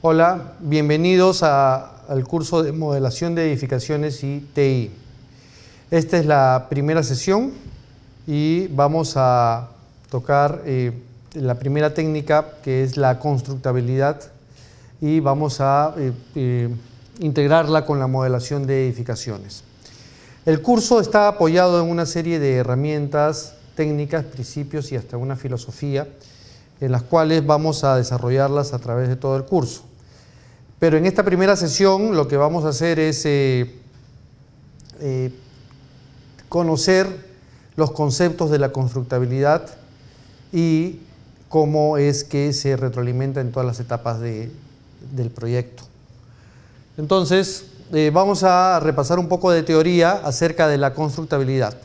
Hola, bienvenidos al curso de modelación de edificaciones y TI. Esta es la primera sesión y vamos a tocar eh, la primera técnica que es la constructabilidad y vamos a eh, eh, integrarla con la modelación de edificaciones. El curso está apoyado en una serie de herramientas, técnicas, principios y hasta una filosofía en las cuales vamos a desarrollarlas a través de todo el curso. Pero en esta primera sesión lo que vamos a hacer es eh, eh, conocer los conceptos de la constructabilidad y cómo es que se retroalimenta en todas las etapas del proyecto. Entonces, eh, vamos a repasar un poco de teoría acerca de la constructabilidad.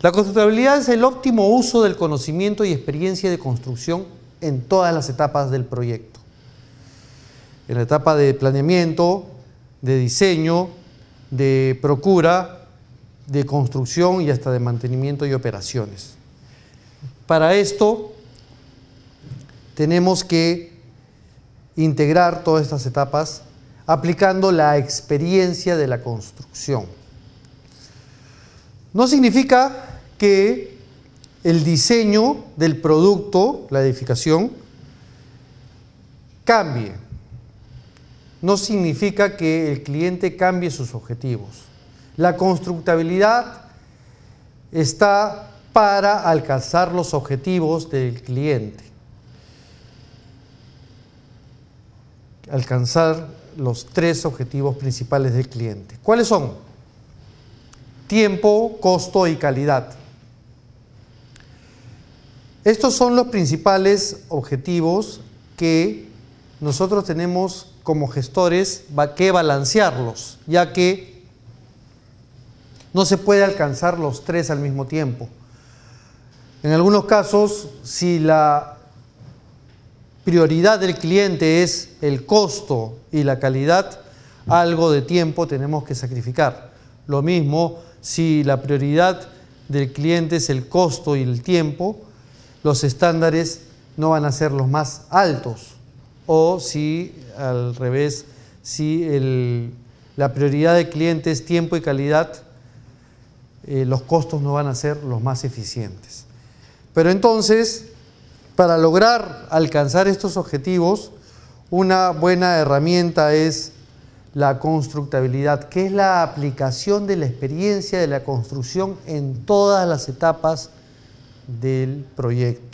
La constructabilidad es el óptimo uso del conocimiento y experiencia de construcción en todas las etapas del proyecto en la etapa de planeamiento, de diseño, de procura, de construcción y hasta de mantenimiento y operaciones. Para esto tenemos que integrar todas estas etapas aplicando la experiencia de la construcción. No significa que el diseño del producto, la edificación, cambie no significa que el cliente cambie sus objetivos. La constructabilidad está para alcanzar los objetivos del cliente. Alcanzar los tres objetivos principales del cliente. ¿Cuáles son? Tiempo, costo y calidad. Estos son los principales objetivos que nosotros tenemos como gestores que balancearlos, ya que no se puede alcanzar los tres al mismo tiempo. En algunos casos, si la prioridad del cliente es el costo y la calidad, algo de tiempo tenemos que sacrificar. Lo mismo si la prioridad del cliente es el costo y el tiempo, los estándares no van a ser los más altos o si al revés, si la prioridad del cliente es tiempo y calidad, eh, los costos no van a ser los más eficientes. Pero entonces, para lograr alcanzar estos objetivos, una buena herramienta es la constructabilidad, que es la aplicación de la experiencia de la construcción en todas las etapas del proyecto.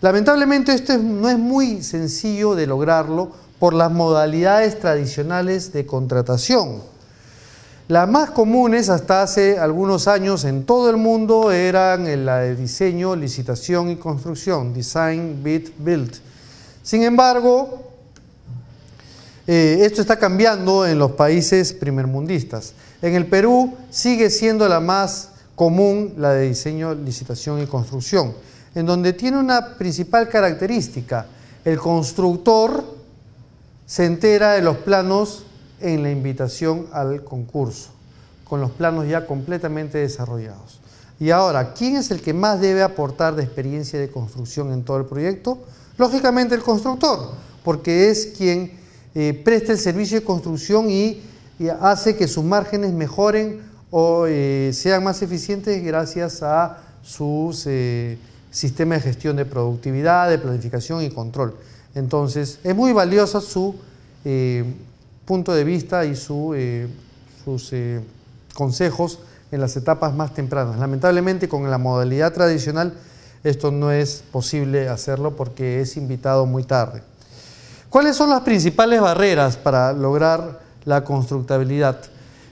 Lamentablemente esto no es muy sencillo de lograrlo por las modalidades tradicionales de contratación. Las más comunes hasta hace algunos años en todo el mundo eran eh, la de diseño, licitación y construcción, design, bid, build. Sin embargo, eh, esto está cambiando en los países primermundistas. En el Perú sigue siendo la más común la de diseño, licitación y construcción en donde tiene una principal característica. El constructor se entera de los planos en la invitación al concurso, con los planos ya completamente desarrollados. Y ahora, ¿quién es el que más debe aportar de experiencia de construcción en todo el proyecto? Lógicamente el constructor, porque es quien eh, presta el servicio de construcción y, hace que sus márgenes mejoren o eh, sean más eficientes gracias a sus... Eh, sistema de gestión de productividad, de planificación y control. Entonces, es muy valiosa su eh, punto de vista y eh, sus eh, consejos en las etapas más tempranas. Lamentablemente, con la modalidad tradicional, esto no es posible hacerlo porque es invitado muy tarde. ¿Cuáles son las principales barreras para lograr la constructabilidad?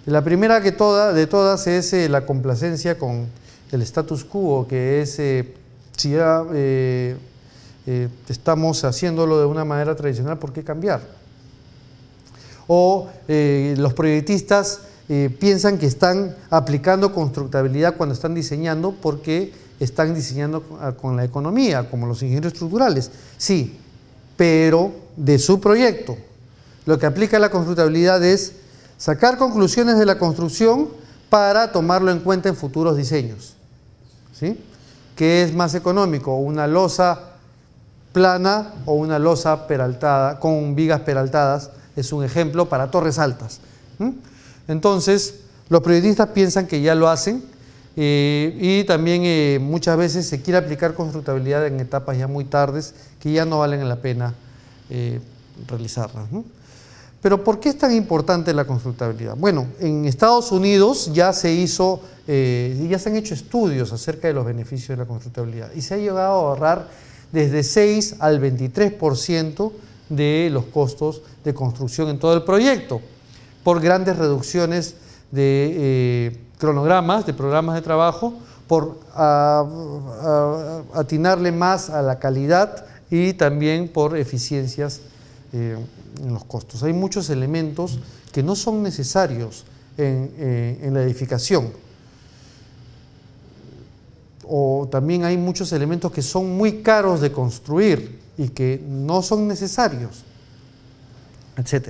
La primera que toda, de todas es la complacencia con el status quo, que es si ya eh, eh, estamos haciéndolo de una manera tradicional, ¿por qué cambiar? O eh, los proyectistas piensan que están aplicando constructabilidad cuando están diseñando porque están diseñando ah, con la economía, como los ingenieros estructurales. Sí, pero de su proyecto. Lo que aplica la constructabilidad es sacar conclusiones de la construcción para tomarlo en cuenta en futuros diseños. ¿Sí? ¿Qué es más económico? ¿Una losa plana o una losa peraltada con vigas peraltadas? Es un ejemplo para torres altas. Entonces, los periodistas piensan que ya lo hacen eh, y también eh, muchas veces se quiere aplicar constructabilidad en etapas ya muy tardes que ya no valen la pena eh, realizarlas. Pero ¿por qué es tan importante la consultabilidad? Bueno, en Estados Unidos ya se hizo, eh, ya se han hecho estudios acerca de los beneficios de la consultabilidad y se ha llegado a ahorrar desde 6 al 23% de los costos de construcción en todo el proyecto por grandes reducciones de eh, cronogramas, de programas de trabajo, por atinarle más a la calidad y también por eficiencias. Eh, en los costos. Hay muchos elementos que no son necesarios eh, en, la edificación. O también hay muchos elementos que son muy caros de construir y que no son necesarios, etc.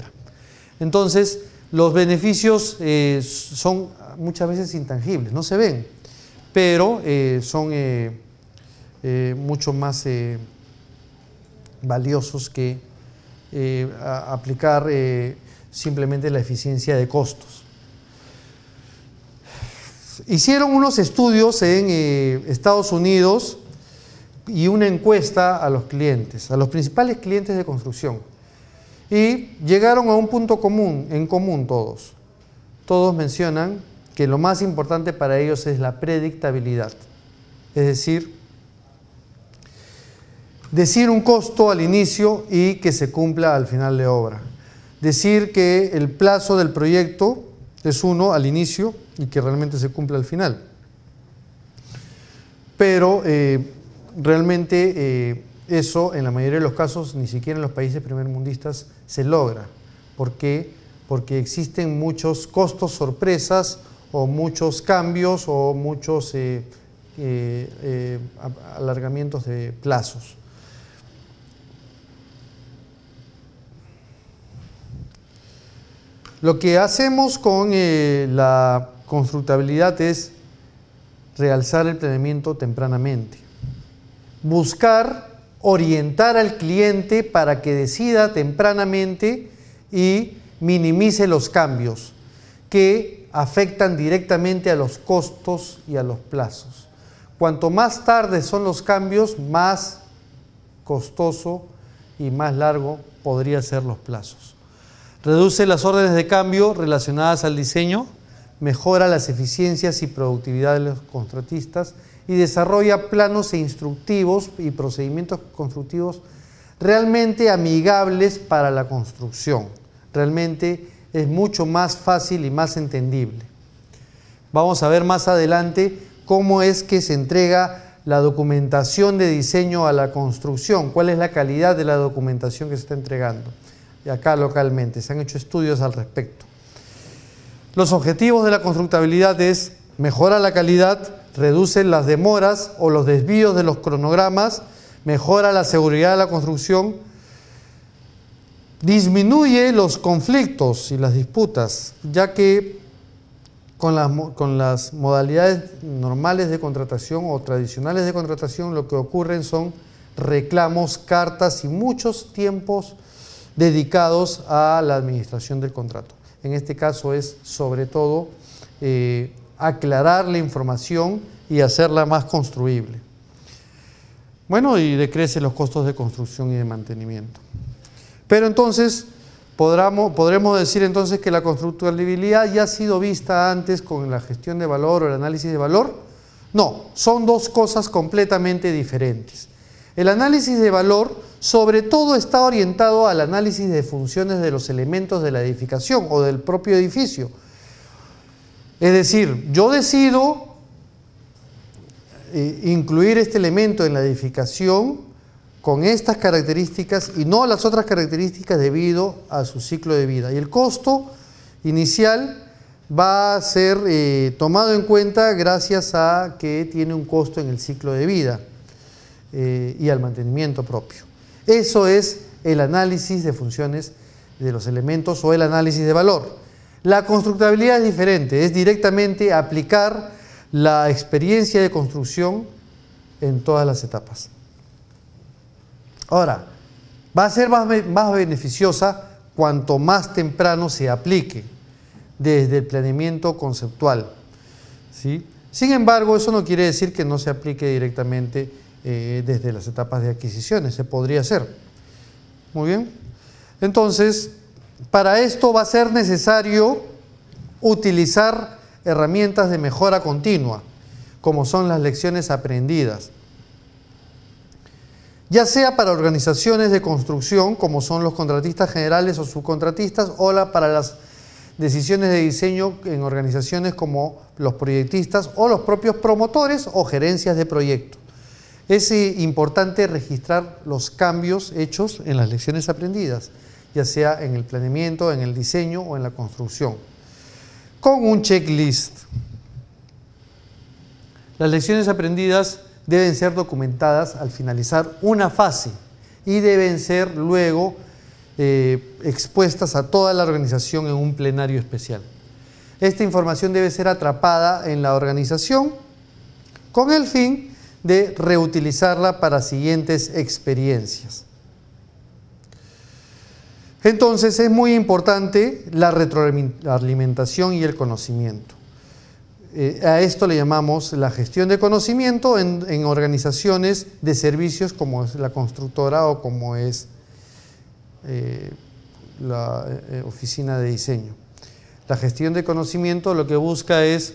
Entonces, los beneficios eh, son muchas veces intangibles, no se ven, pero eh, son mucho más valiosos que eh, aplicar eh, simplemente la eficiencia de costos. Hicieron unos estudios en eh, Estados Unidos y una encuesta a los clientes, a los principales clientes de construcción. Y llegaron a un punto común, en común todos. Todos mencionan que lo más importante para ellos es la predictabilidad. Es decir, Decir un costo al inicio y que se cumpla al final de obra. Decir que el plazo del proyecto es uno al inicio y que realmente se cumpla al final. Pero eh, realmente eh, eso en la mayoría de los casos, ni siquiera en los países primermundistas, se logra. ¿Por qué? Porque existen muchos costos sorpresas o muchos cambios o muchos eh, alargamientos de plazos. Lo que hacemos con eh, la constructabilidad es realzar el planeamiento tempranamente. Buscar orientar al cliente para que decida tempranamente y minimice los cambios que afectan directamente a los costos y a los plazos. Cuanto más tarde son los cambios, más costoso y más largo podría ser los plazos reduce las órdenes de cambio relacionadas al diseño, mejora las eficiencias y productividad de los contratistas y desarrolla planos e instructivos y procedimientos constructivos realmente amigables para la construcción. Realmente es mucho más fácil y más entendible. Vamos a ver más adelante cómo es que se entrega la documentación de diseño a la construcción, cuál es la calidad de la documentación que se está entregando y acá localmente. Se han hecho estudios al respecto. Los objetivos de la constructabilidad es mejora la calidad, reduce las demoras o los desvíos de los cronogramas, mejora la seguridad de la construcción, disminuye los conflictos y las disputas, ya que con las, con las, modalidades normales de contratación o tradicionales de contratación lo que ocurren son reclamos, cartas y muchos tiempos dedicados a la administración del contrato. En este caso es sobre todo eh, aclarar la información y hacerla más construible. Bueno, y decrecen los costos de construcción y de mantenimiento. Pero entonces, podremos, decir entonces que la constructabilidad ya ha sido vista antes con la gestión de valor o el análisis de valor. No, son dos cosas completamente diferentes. El análisis de valor sobre todo está orientado al análisis de funciones de los elementos de la edificación o del propio edificio. Es decir, yo decido eh, incluir este elemento en la edificación con estas características y no las otras características debido a su ciclo de vida. Y el costo inicial va a ser eh, tomado en cuenta gracias a que tiene un costo en el ciclo de vida. Eh, y al mantenimiento propio. Eso es el análisis de funciones de los elementos o el análisis de valor. La constructabilidad es diferente, es directamente aplicar la experiencia de construcción en todas las etapas. Ahora, va a ser más, beneficiosa cuanto más temprano se aplique desde el planeamiento conceptual. Sin embargo, eso no quiere decir que no se aplique directamente eh, desde las etapas de adquisiciones. Se podría hacer. Muy bien. Entonces, para esto va a ser necesario utilizar herramientas de mejora continua, como son las lecciones aprendidas ya sea para organizaciones de construcción, como son los contratistas generales o subcontratistas, o la, para las decisiones de diseño en organizaciones como los proyectistas o los propios promotores o gerencias de proyectos. Es eh, importante registrar los cambios hechos en las lecciones aprendidas, ya sea en el planeamiento, en el diseño o en la construcción, con un checklist. Las lecciones aprendidas deben ser documentadas al finalizar una fase y deben ser luego eh, expuestas a toda la organización en un plenario especial. Esta información debe ser atrapada en la organización con el fin de reutilizarla para siguientes experiencias. Entonces es muy importante la retroalimentación y el conocimiento. Eh, a esto le llamamos la gestión de conocimiento en, organizaciones de servicios como es la constructora o como es eh, la eh, oficina de diseño. La gestión de conocimiento lo que busca es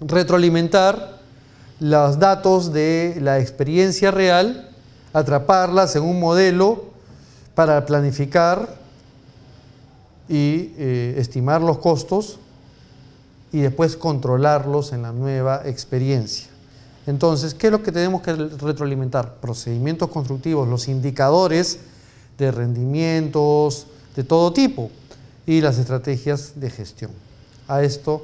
retroalimentar los datos de la experiencia real, atraparlas en un modelo para planificar y eh, estimar los costos y después controlarlos en la nueva experiencia. Entonces, ¿qué es lo que tenemos que retroalimentar? Procedimientos constructivos, los indicadores de rendimientos de todo tipo y las estrategias de gestión. A esto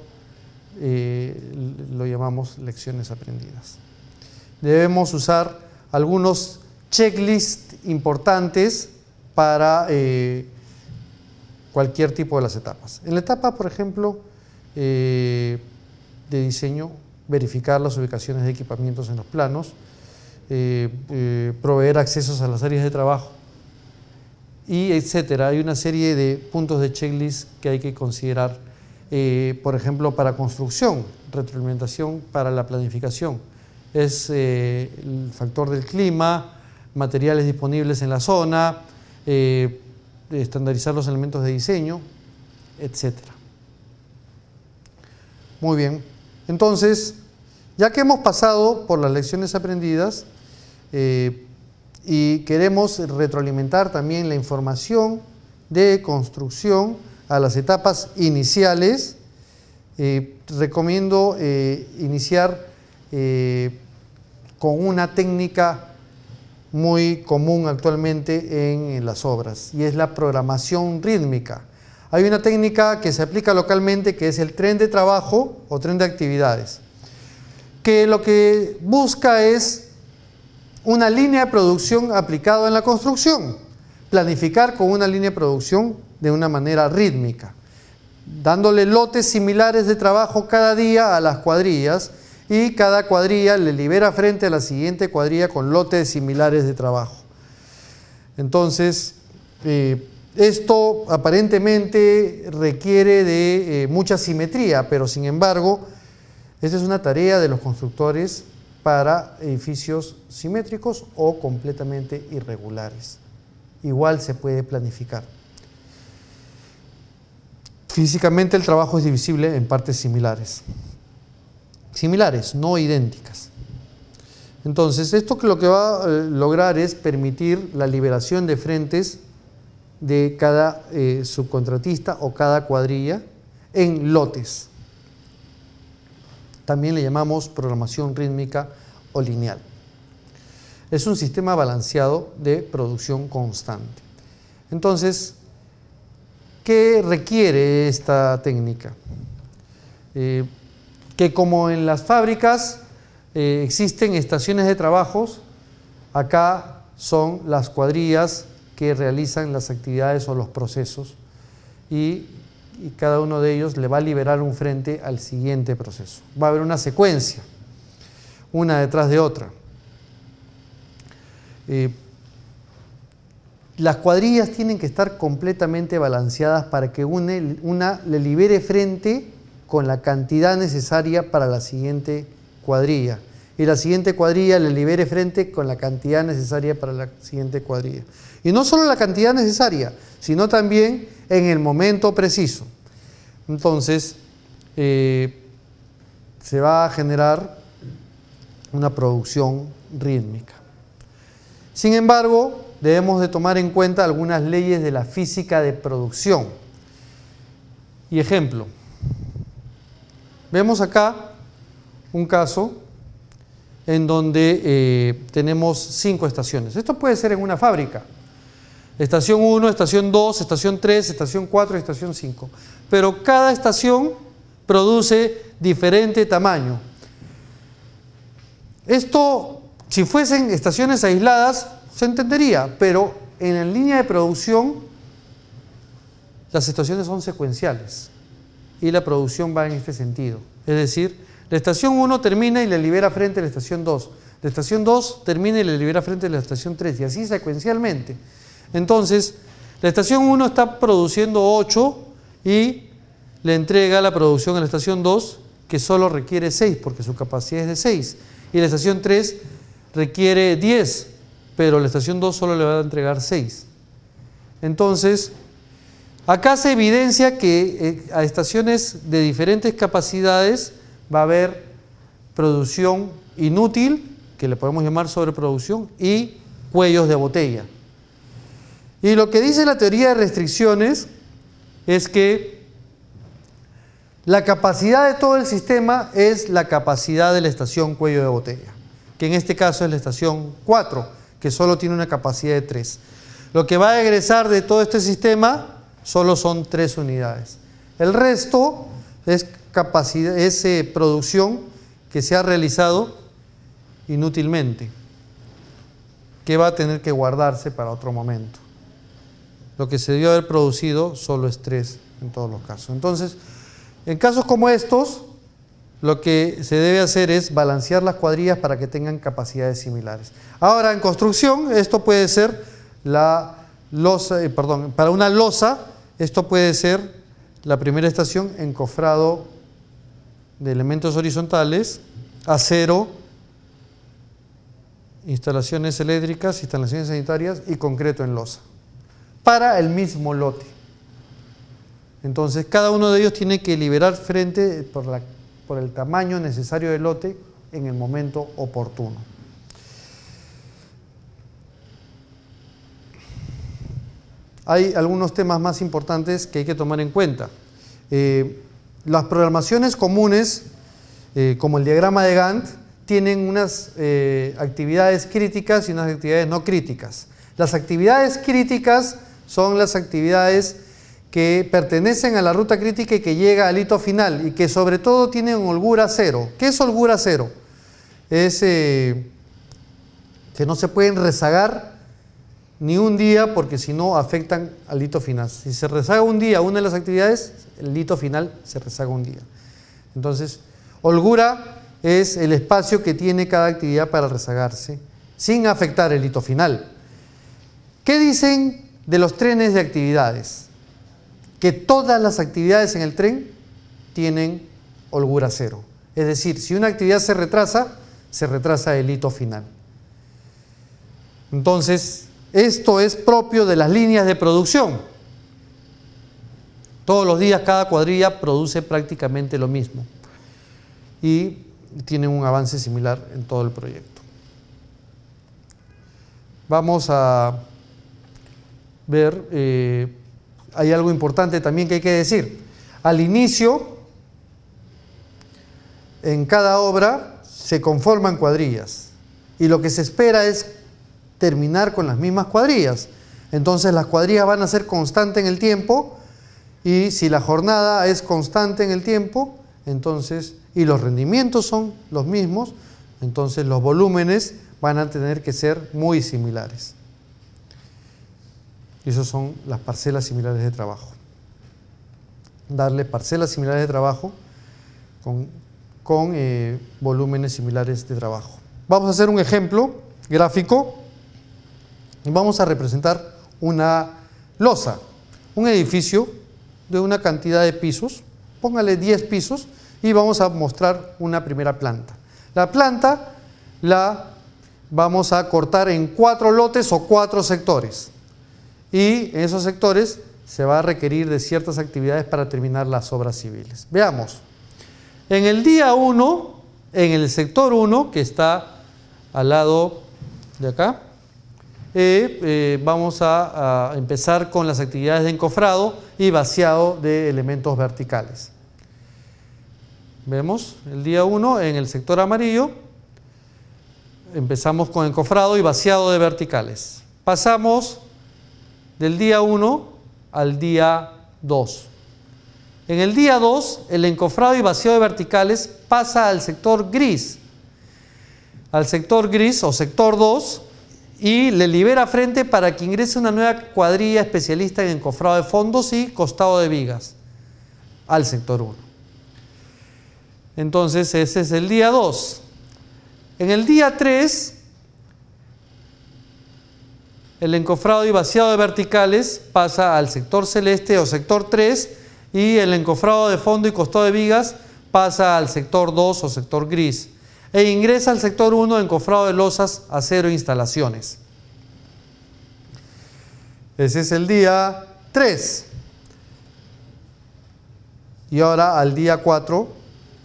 lo llamamos lecciones aprendidas. Debemos usar algunos checklists importantes para eh, cualquier tipo de las etapas. En la etapa, por ejemplo, eh, de diseño, verificar las ubicaciones de equipamientos en los planos, eh, proveer accesos a las áreas de trabajo, y etcétera. Hay una serie de puntos de checklist que hay que considerar eh, por ejemplo, para construcción, retroalimentación para la planificación. Es eh, el factor del clima, materiales disponibles en la zona, eh, estandarizar los elementos de diseño, etc. Muy bien, entonces, ya que hemos pasado por las lecciones aprendidas y queremos retroalimentar también la información de construcción, a las etapas iniciales. Eh, recomiendo eh, iniciar eh, con una técnica muy común actualmente en, en, las obras y es la programación rítmica. Hay una técnica que se aplica localmente que es el tren de trabajo o tren de actividades, que lo que busca es una línea de producción aplicada en la construcción, planificar con una línea de producción de una manera rítmica, dándole lotes similares de trabajo cada día a las cuadrillas y cada cuadrilla le libera frente a la siguiente cuadrilla con lotes similares de trabajo. Entonces, eh, esto aparentemente requiere de eh, mucha simetría, pero sin embargo, esta es una tarea de los constructores para edificios simétricos o completamente irregulares. Igual se puede planificar. Físicamente el trabajo es divisible en partes similares. Similares, no idénticas. Entonces, esto que lo que va a eh, lograr es permitir la liberación de frentes de cada eh, subcontratista o cada cuadrilla en lotes. También le llamamos programación rítmica o lineal. Es un sistema balanceado de producción constante. Entonces, ¿Qué requiere esta técnica? Eh, que como en las fábricas eh, existen estaciones de trabajos, acá son las cuadrillas que realizan las actividades o los procesos y, cada uno de ellos le va a liberar un frente al siguiente proceso. Va a haber una secuencia, una detrás de otra. Eh, las cuadrillas tienen que estar completamente balanceadas para que una, le libere frente con la cantidad necesaria para la siguiente cuadrilla. Y la siguiente cuadrilla le libere frente con la cantidad necesaria para la siguiente cuadrilla. Y no solo la cantidad necesaria, sino también en el momento preciso. Entonces, eh, se va a generar una producción rítmica. Sin embargo, debemos de tomar en cuenta algunas leyes de la física de producción. Y ejemplo, vemos acá un caso en donde eh, tenemos cinco estaciones. Esto puede ser en una fábrica. Estación 1, estación 2, estación 3, estación 4 estación 5. Pero cada estación produce diferente tamaño. Esto, si fuesen estaciones aisladas, se entendería, pero en la línea de producción las estaciones son secuenciales y la producción va en este sentido. Es decir, la estación 1 termina y la libera frente a la estación 2. La estación 2 termina y la libera frente a la estación 3 y así secuencialmente. Entonces, la estación 1 está produciendo 8 y le entrega la producción a la estación 2 que solo requiere 6 porque su capacidad es de 6 y la estación 3 requiere 10 pero la estación 2 solo le va a entregar 6. Entonces, acá se evidencia que eh, a estaciones de diferentes capacidades va a haber producción inútil, que le podemos llamar sobreproducción, y cuellos de botella. Y lo que dice la teoría de restricciones es que la capacidad de todo el sistema es la capacidad de la estación cuello de botella, que en este caso es la estación 4 que solo tiene una capacidad de 3. Lo que va a egresar de todo este sistema solo son tres unidades. El resto es, capacidad, eh, producción que se ha realizado inútilmente, que va a tener que guardarse para otro momento. Lo que se debió haber producido solo es 3 en todos los casos. Entonces, en casos como estos, lo que se debe hacer es balancear las cuadrillas para que tengan capacidades similares. Ahora, en construcción, esto puede ser la losa, eh, perdón, para una losa, esto puede ser la primera estación, encofrado de elementos horizontales, acero, instalaciones eléctricas, instalaciones sanitarias y concreto en losa, para el mismo lote. Entonces, cada uno de ellos tiene que liberar frente por la por el tamaño necesario del lote en el momento oportuno. Hay algunos temas más importantes que hay que tomar en cuenta. Eh, las programaciones comunes, eh, como el diagrama de Gantt, tienen unas eh, actividades críticas y unas actividades no críticas. Las actividades críticas son las actividades que pertenecen a la ruta crítica y que llega al hito final y que sobre todo tienen holgura cero. ¿Qué es holgura cero? Es eh, que no se pueden rezagar ni un día porque si no afectan al hito final. Si se rezaga un día una de las actividades, el hito final se rezaga un día. Entonces, holgura es el espacio que tiene cada actividad para rezagarse sin afectar el hito final. ¿Qué dicen de los trenes de actividades? que todas las actividades en el tren tienen holgura cero. Es decir, si una actividad se retrasa, se retrasa el hito final. Entonces, esto es propio de las líneas de producción. Todos los días cada cuadrilla produce prácticamente lo mismo y tiene un avance similar en todo el proyecto. Vamos a ver eh, hay algo importante también que hay que decir. Al inicio, en cada obra se conforman cuadrillas y lo que se espera es terminar con las mismas cuadrillas. Entonces las cuadrillas van a ser constantes en el tiempo y si la jornada es constante en el tiempo, entonces, y los rendimientos son los mismos, entonces los volúmenes van a tener que ser muy similares. Y esas son las parcelas similares de trabajo. Darle parcelas similares de trabajo con, eh, volúmenes similares de trabajo. Vamos a hacer un ejemplo gráfico vamos a representar una losa, un edificio de una cantidad de pisos, póngale 10 pisos y vamos a mostrar una primera planta. La planta la vamos a cortar en cuatro lotes o cuatro sectores y en esos sectores se va a requerir de ciertas actividades para terminar las obras civiles. Veamos, en el día 1, en el sector 1, que está al lado de acá, eh, eh, vamos a, a, empezar con las actividades de encofrado y vaciado de elementos verticales. Vemos el día 1 en el sector amarillo, empezamos con encofrado y vaciado de verticales. Pasamos del día 1 al día 2. En el día 2, el encofrado y vacío de verticales pasa al sector gris, al sector gris o sector 2, y le libera frente para que ingrese una nueva cuadrilla especialista en encofrado de fondos y costado de vigas al sector 1. Entonces, ese es el día 2. En el día 3, el encofrado y vaciado de verticales pasa al sector celeste o sector 3 y el encofrado de fondo y costado de vigas pasa al sector 2 o sector gris e ingresa al sector 1 encofrado de losas, acero e instalaciones. Ese es el día 3. Y ahora al día 4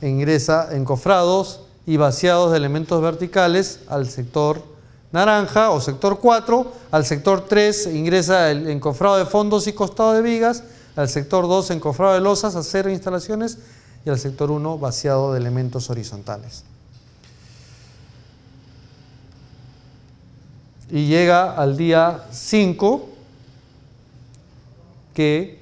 ingresa encofrados y vaciados de elementos verticales al sector Naranja o sector 4, al sector 3 ingresa el encofrado de fondos y costado de vigas, al sector 2 encofrado de losas, acero e instalaciones y al sector 1 vaciado de elementos horizontales. Y llega al día 5 que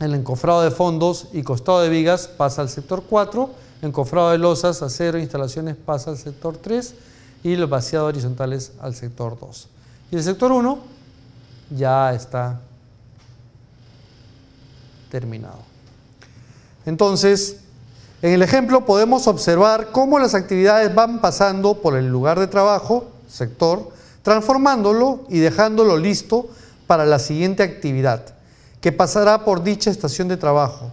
el encofrado de fondos y costado de vigas pasa al sector 4, encofrado de losas, acero e instalaciones pasa al sector 3 y los vaciados horizontales al sector 2. Y el sector 1 ya está terminado. Entonces, en el ejemplo podemos observar cómo las actividades van pasando por el lugar de trabajo, sector, transformándolo y dejándolo listo para la siguiente actividad, que pasará por dicha estación de trabajo,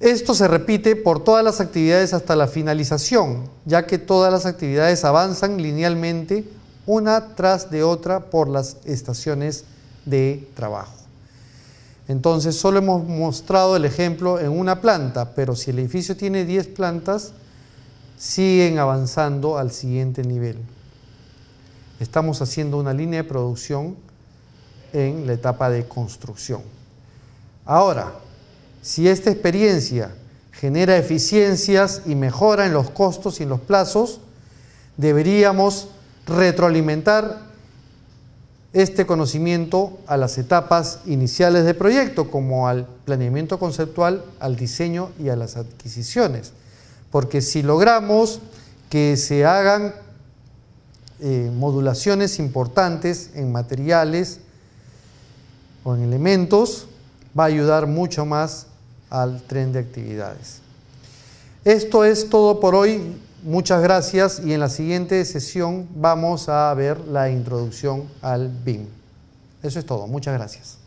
esto se repite por todas las actividades hasta la finalización, ya que todas las actividades avanzan linealmente una tras de otra por las estaciones de trabajo. Entonces, solo hemos mostrado el ejemplo en una planta, pero si el edificio tiene 10 plantas, siguen avanzando al siguiente nivel. Estamos haciendo una línea de producción en la etapa de construcción. Ahora, si esta experiencia genera eficiencias y mejora en los costos y en los plazos, deberíamos retroalimentar este conocimiento a las etapas iniciales del proyecto, como al planeamiento conceptual, al diseño y a las adquisiciones. Porque si logramos que se hagan eh, modulaciones importantes en materiales o en elementos, va a ayudar mucho más al tren de actividades. Esto es todo por hoy. Muchas gracias y en la siguiente sesión vamos a ver la introducción al BIM. Eso es todo. Muchas gracias.